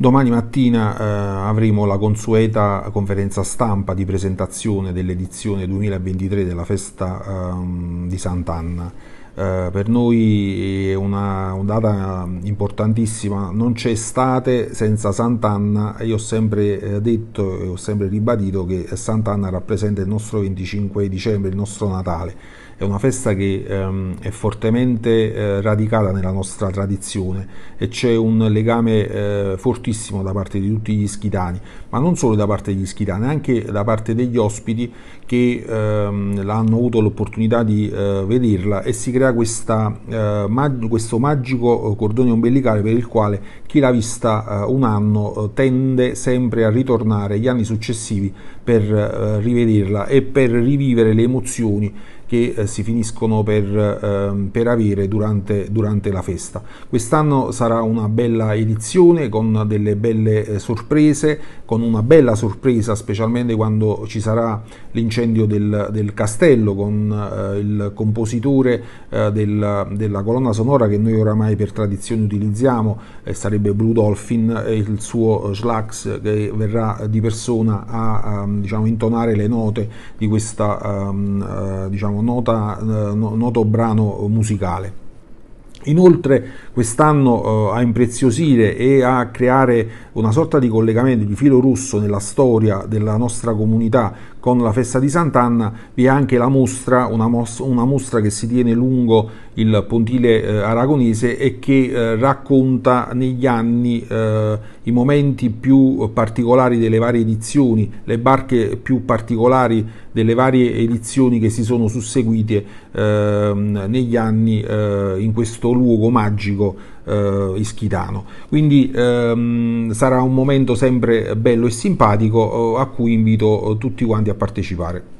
Domani mattina eh, avremo la consueta conferenza stampa di presentazione dell'edizione 2023 della festa ehm, di Sant'Anna. Eh, per noi è una, una, data importantissima, non c'è estate senza Sant'Anna e io ho sempre eh, detto e ho sempre ribadito che Sant'Anna rappresenta il nostro 25 dicembre, il nostro Natale, è una festa che ehm, è fortemente eh, radicata nella nostra tradizione e c'è un legame eh, fortissimo da parte di tutti gli schitani, ma non solo da parte degli schitani, anche da parte degli ospiti che ehm, hanno avuto l'opportunità di eh, vederla e si crea era questa, eh, mag- questo magico eh, cordone ombelicale per il quale chi l'ha vista eh, un anno eh, tende sempre a ritornare gli anni successivi per eh, rivederla e per rivivere le emozioni che eh, si finiscono per, eh, per avere durante, durante, la festa. Quest'anno sarà una bella edizione con delle belle eh, sorprese, con una bella sorpresa specialmente quando ci sarà l'incendio del, del castello con eh, il compositore eh, del, della colonna sonora che noi oramai per tradizione utilizziamo, sarebbe Blue Dolphin, il suo Schlax che verrà di persona a, a diciamo, intonare le note di questa um, uh, diciamo, nota, eh, noto brano musicale. Inoltre quest'anno eh, a impreziosire e a creare una sorta di collegamento di filo russo nella storia della nostra comunità con la festa di Sant'Anna vi è anche la mostra, una, mos- una mostra che si tiene lungo il pontile eh, aragonese e che eh, racconta negli anni eh, i momenti più particolari delle varie edizioni, le barche più particolari delle varie edizioni che si sono susseguite ehm, negli anni eh, in questo luogo magico eh, ischitano. Quindi ehm, sarà un momento sempre bello e simpatico eh, a cui invito eh, tutti quanti a partecipare.